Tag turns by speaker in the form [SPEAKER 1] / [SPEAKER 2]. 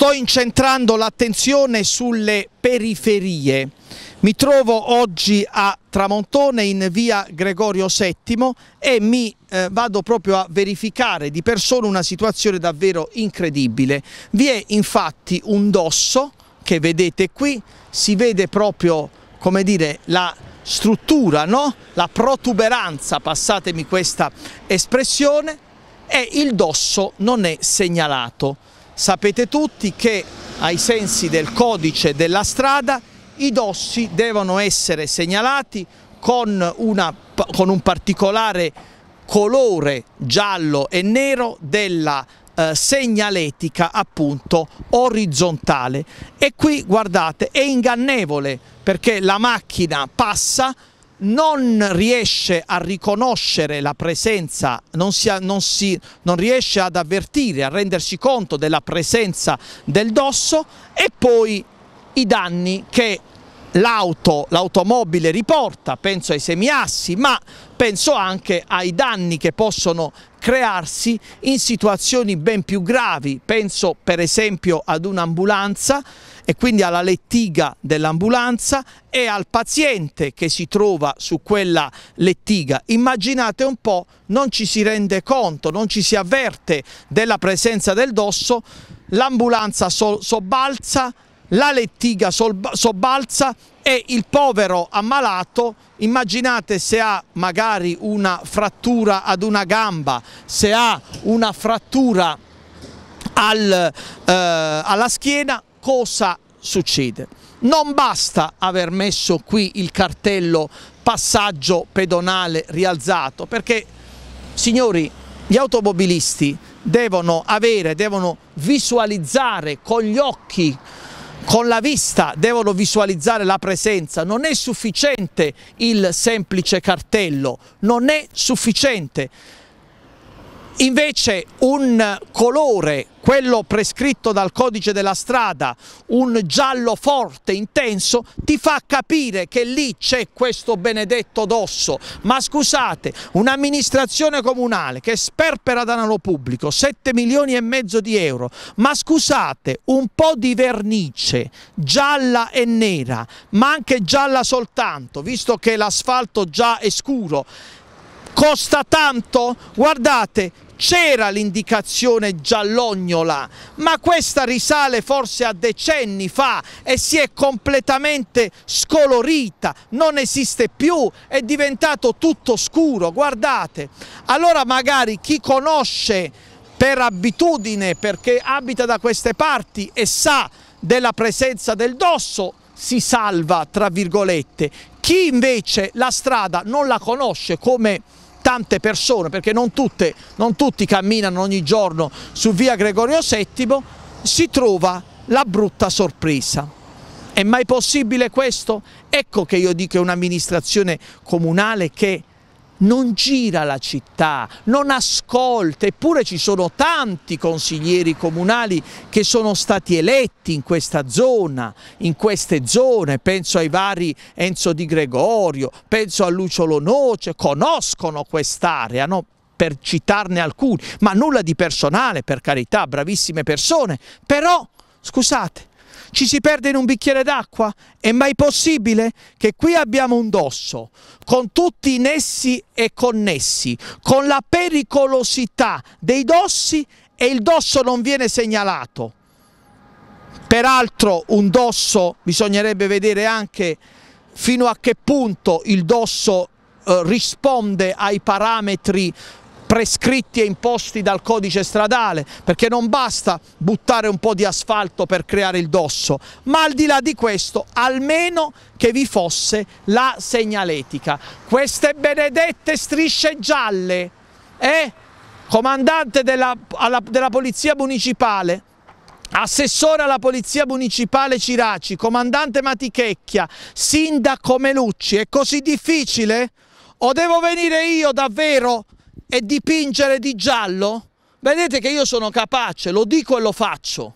[SPEAKER 1] sto incentrando l'attenzione sulle periferie. Mi trovo oggi a Tramontone in via Gregorio VII e mi eh, vado proprio a verificare di persona una situazione davvero incredibile. Vi è infatti un dosso che vedete qui, si vede proprio come dire la struttura, no? la protuberanza, passatemi questa espressione, e il dosso non è segnalato. Sapete tutti che ai sensi del codice della strada i dossi devono essere segnalati con, una, con un particolare colore giallo e nero della eh, segnaletica appunto orizzontale e qui guardate è ingannevole perché la macchina passa non riesce a riconoscere la presenza, non, si, non, si, non, riesce ad avvertire, a rendersi conto della presenza del dosso e poi i danni che l'auto, l'automobile riporta, penso ai semiassi, ma penso anche ai danni che possono crearsi in situazioni ben più gravi, penso per esempio ad un'ambulanza e quindi alla lettiga dell'ambulanza e al paziente che si trova su quella lettiga. Immaginate un po', non ci si rende conto, non ci si avverte della presenza del dosso, l'ambulanza sobbalza, la lettiga sobbalza e il povero ammalato, immaginate se ha magari una frattura ad una gamba, se ha una frattura al, eh, alla schiena, cosa succede? Non basta aver messo qui il cartello passaggio pedonale rialzato perché, signori, gli automobilisti devono avere, devono visualizzare con gli occhi con la vista devono visualizzare la presenza, non è sufficiente il semplice cartello, non è sufficiente. Invece un colore quello prescritto dal codice della strada, un giallo forte, intenso, ti fa capire che lì c'è questo benedetto dosso. Ma scusate, un'amministrazione comunale che sperpera danaro pubblico, 7 milioni e mezzo di euro, ma scusate, un po' di vernice gialla e nera, ma anche gialla soltanto, visto che l'asfalto già è scuro, costa tanto? Guardate, c'era l'indicazione giallognola, ma questa risale forse a decenni fa e si è completamente scolorita, non esiste più, è diventato tutto scuro, guardate. Allora magari chi conosce per abitudine, perché abita da queste parti e sa della presenza del dosso, si salva, tra virgolette. Chi invece la strada non la conosce come tante persone, perché non, tutte, non tutti camminano ogni giorno su via Gregorio VII, si trova la brutta sorpresa. È mai possibile questo? Ecco che io dico che un'amministrazione comunale che non gira la città, non ascolta, eppure ci sono tanti consiglieri comunali che sono stati eletti in questa zona, in queste zone, penso ai vari Enzo Di Gregorio, penso a Lucio Lonoce, conoscono quest'area, no? per citarne alcuni, ma nulla di personale per carità, bravissime persone, però scusate, ci si perde in un bicchiere d'acqua? È mai possibile che qui abbiamo un dosso con tutti i nessi e connessi, con la pericolosità dei dossi e il dosso non viene segnalato. Peraltro un dosso bisognerebbe vedere anche fino a che punto il dosso eh, risponde ai parametri prescritti e imposti dal codice stradale, perché non basta buttare un po' di asfalto per creare il dosso, ma al di là di questo almeno che vi fosse la segnaletica. Queste benedette strisce gialle, eh? comandante della, alla, della Polizia Municipale, Assessore alla Polizia Municipale Ciraci, Comandante Matichecchia, Sindaco Melucci, è così difficile? O devo venire io davvero e dipingere di giallo? Vedete che io sono capace, lo dico e lo faccio.